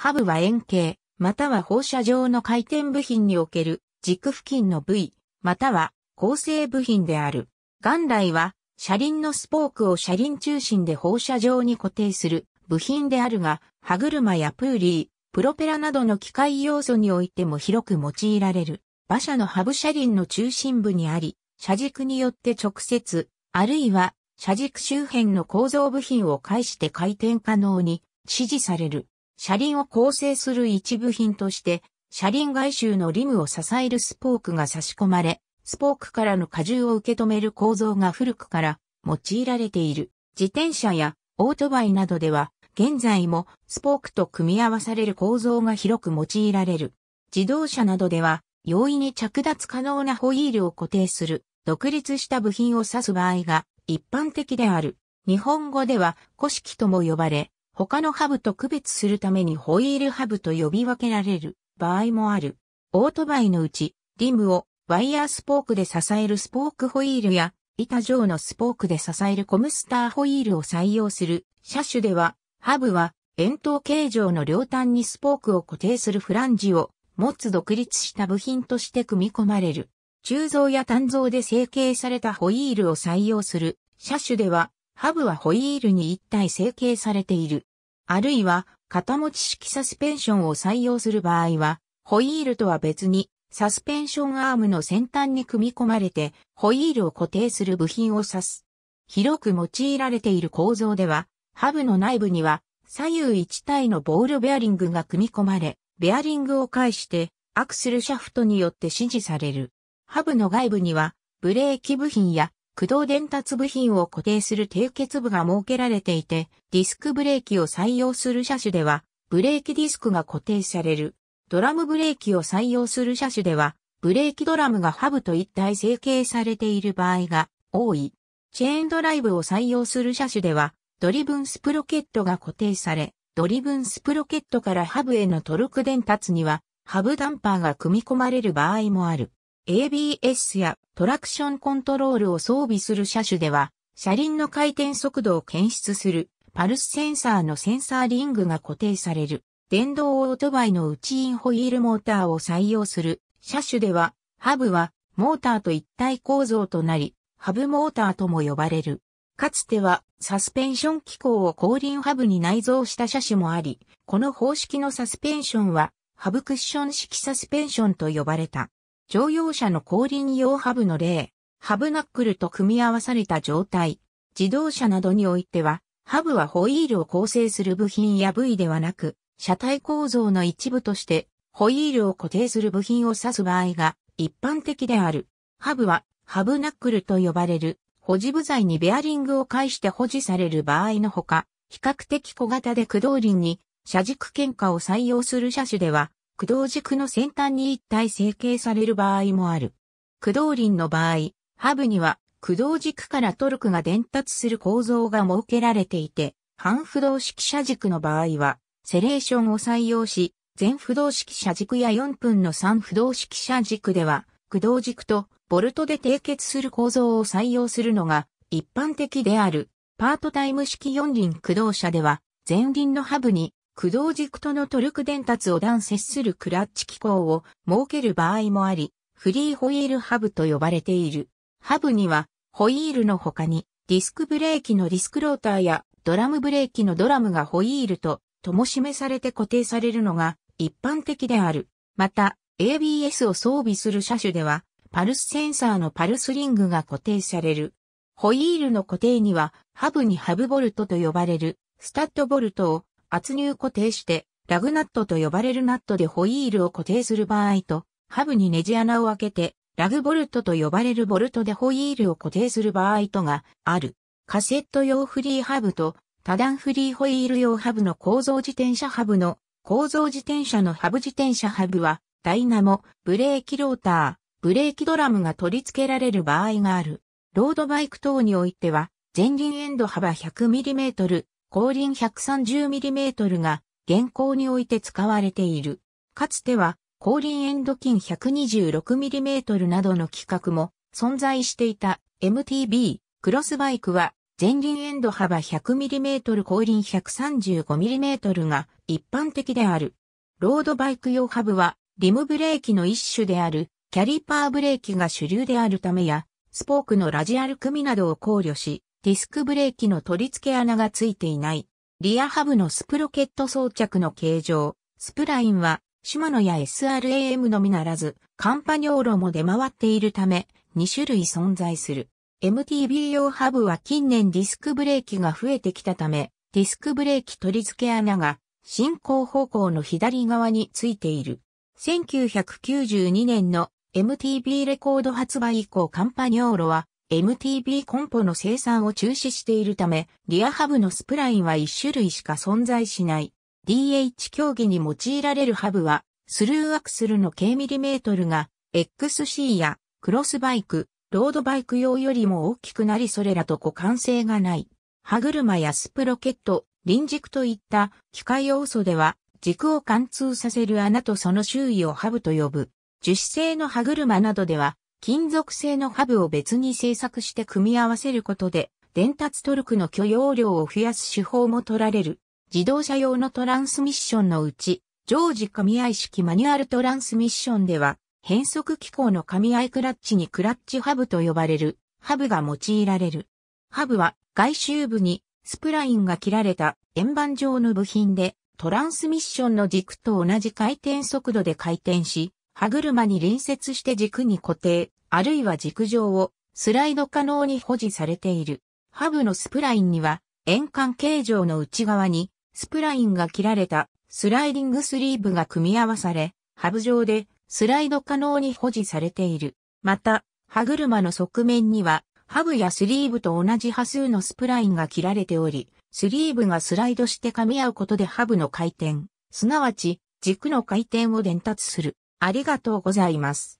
ハブは円形、または放射状の回転部品における軸付近の部位、または構成部品である。元来は、車輪のスポークを車輪中心で放射状に固定する部品であるが、歯車やプーリー、プロペラなどの機械要素においても広く用いられる。馬車のハブ車輪の中心部にあり、車軸によって直接、あるいは車軸周辺の構造部品を介して回転可能に指示される。車輪を構成する一部品として、車輪外周のリムを支えるスポークが差し込まれ、スポークからの荷重を受け止める構造が古くから用いられている。自転車やオートバイなどでは、現在もスポークと組み合わされる構造が広く用いられる。自動車などでは、容易に着脱可能なホイールを固定する、独立した部品を指す場合が一般的である。日本語では古式とも呼ばれ、他のハブと区別するためにホイールハブと呼び分けられる場合もある。オートバイのうち、リムをワイヤースポークで支えるスポークホイールや、板状のスポークで支えるコムスターホイールを採用する車種では、ハブは円筒形状の両端にスポークを固定するフランジを持つ独立した部品として組み込まれる。鋳造や単造で成形されたホイールを採用する車種では、ハブはホイールに一体成形されている。あるいは型持ち式サスペンションを採用する場合は、ホイールとは別にサスペンションアームの先端に組み込まれてホイールを固定する部品を指す。広く用いられている構造では、ハブの内部には左右1体のボールベアリングが組み込まれ、ベアリングを介してアクセルシャフトによって指示される。ハブの外部にはブレーキ部品や駆動伝達部品を固定する締結部が設けられていて、ディスクブレーキを採用する車種では、ブレーキディスクが固定される。ドラムブレーキを採用する車種では、ブレーキドラムがハブと一体成形されている場合が多い。チェーンドライブを採用する車種では、ドリブンスプロケットが固定され、ドリブンスプロケットからハブへのトルク伝達には、ハブダンパーが組み込まれる場合もある。ABS やトラクションコントロールを装備する車種では、車輪の回転速度を検出するパルスセンサーのセンサーリングが固定される。電動オートバイの内インホイールモーターを採用する車種では、ハブはモーターと一体構造となり、ハブモーターとも呼ばれる。かつてはサスペンション機構を後輪ハブに内蔵した車種もあり、この方式のサスペンションはハブクッション式サスペンションと呼ばれた。乗用車の後輪用ハブの例、ハブナックルと組み合わされた状態、自動車などにおいては、ハブはホイールを構成する部品や部位ではなく、車体構造の一部として、ホイールを固定する部品を指す場合が一般的である。ハブは、ハブナックルと呼ばれる、保持部材にベアリングを介して保持される場合のほか、比較的小型で駆動輪に車軸喧嘩を採用する車種では、駆動軸の先端に一体成形される場合もある。駆動輪の場合、ハブには駆動軸からトルクが伝達する構造が設けられていて、半不動式車軸の場合は、セレーションを採用し、全不動式車軸や4分の3不動式車軸では、駆動軸とボルトで締結する構造を採用するのが一般的である。パートタイム式4輪駆動車では、前輪のハブに駆動軸とのトルク伝達を断接するクラッチ機構を設ける場合もあり、フリーホイールハブと呼ばれている。ハブには、ホイールの他に、ディスクブレーキのディスクローターや、ドラムブレーキのドラムがホイールと、とも示されて固定されるのが一般的である。また、ABS を装備する車種では、パルスセンサーのパルスリングが固定される。ホイールの固定には、ハブにハブボルトと呼ばれる、スタッドボルトを、圧入固定して、ラグナットと呼ばれるナットでホイールを固定する場合と、ハブにネジ穴を開けて、ラグボルトと呼ばれるボルトでホイールを固定する場合とがある。カセット用フリーハブと多段フリーホイール用ハブの構造自転車ハブの構造自転車のハブ自転車ハブはダイナモ、ブレーキローター、ブレーキドラムが取り付けられる場合がある。ロードバイク等においては前輪エンド幅 100mm、後輪 130mm が現行において使われている。かつては後輪エンド金 126mm などの規格も存在していた MTB クロスバイクは前輪エンド幅 100mm 後輪 135mm が一般的である。ロードバイク用ハブはリムブレーキの一種であるキャリパーブレーキが主流であるためやスポークのラジアル組などを考慮しディスクブレーキの取り付け穴が付いていない。リアハブのスプロケット装着の形状。スプラインは、シマノや SRAM のみならず、カンパニョーロも出回っているため、2種類存在する。MTB 用ハブは近年ディスクブレーキが増えてきたため、ディスクブレーキ取り付け穴が進行方向の左側についている。1992年の MTB レコード発売以降カンパニョーロは MTB コンポの生産を中止しているため、リアハブのスプラインは1種類しか存在しない。DH 競技に用いられるハブは、スルーアクスルの K ミリメートルが、XC やクロスバイク、ロードバイク用よりも大きくなりそれらと互換性がない。歯車やスプロケット、輪軸といった機械要素では、軸を貫通させる穴とその周囲をハブと呼ぶ。樹脂製の歯車などでは、金属製のハブを別に製作して組み合わせることで、伝達トルクの許容量を増やす手法も取られる。自動車用のトランスミッションのうち、常時紙合い式マニュアルトランスミッションでは、変速機構の紙合いクラッチにクラッチハブと呼ばれる、ハブが用いられる。ハブは外周部にスプラインが切られた円盤状の部品で、トランスミッションの軸と同じ回転速度で回転し、歯車に隣接して軸に固定、あるいは軸上をスライド可能に保持されている。ハブのスプラインには、円環形状の内側に、スプラインが切られたスライディングスリーブが組み合わされ、ハブ上でスライド可能に保持されている。また、歯車の側面には、ハブやスリーブと同じ波数のスプラインが切られており、スリーブがスライドして噛み合うことでハブの回転、すなわち軸の回転を伝達する。ありがとうございます。